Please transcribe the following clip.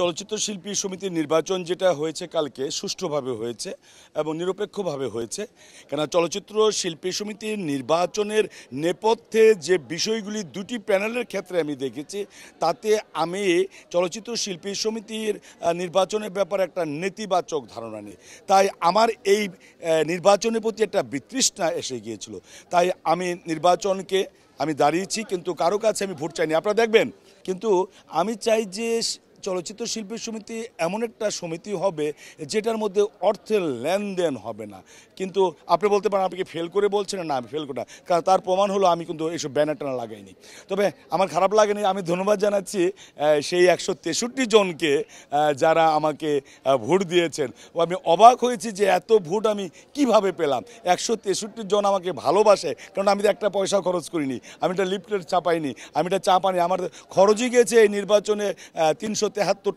চলচ্চিত্র শিল্পী সমিতির নির্বাচন যেটা হয়েছে কালকে সুষ্ঠুভাবে হয়েছে এবং নিরপেক্ষভাবে হয়েছে কেন চলচ্চিত্র শিল্পী সমিতির নির্বাচনের নেপথ্যে যে বিষয়গুলি দুটি প্যানেলের ক্ষেত্রে আমি দেখেছি তাতে আমি চলচ্চিত্র শিল্পী সমিতির নির্বাচনের ব্যাপারে একটা নেতিবাচক ধারণা নেই তাই আমার এই নির্বাচনের প্রতি একটা বিতৃষ্ণা এসে গিয়েছিল তাই আমি নির্বাচনকে আমি দাঁড়িয়েছি কিন্তু কারো কাছে আমি ভোট চাইনি আপনারা দেখবেন কিন্তু আমি চাই যে চলচ্চিত্র শিল্পী সমিতি এমন একটা সমিতি হবে যেটার মধ্যে অর্থের লেনদেন হবে না কিন্তু আপনি বলতে পারেন আপনি ফেল করে বলছেন না আমি ফেল করা কারণ তার প্রমাণ হলো আমি কিন্তু এইসব ব্যানার টানা লাগাইনি তবে আমার খারাপ লাগেনি আমি ধন্যবাদ জানাচ্ছি সেই একশো তেষট্টি জনকে যারা আমাকে ভোট দিয়েছেন ও আমি অবাক হয়েছি যে এত ভোট আমি কিভাবে পেলাম একশো তেষট্টি জন আমাকে ভালোবাসে কারণ আমি তো একটা পয়সা খরচ করিনি আমি এটা লিফলেট চাপাইনি আমি এটা চাপানি আমার খরচই গেছে এই নির্বাচনে তিনশো तिहत्तर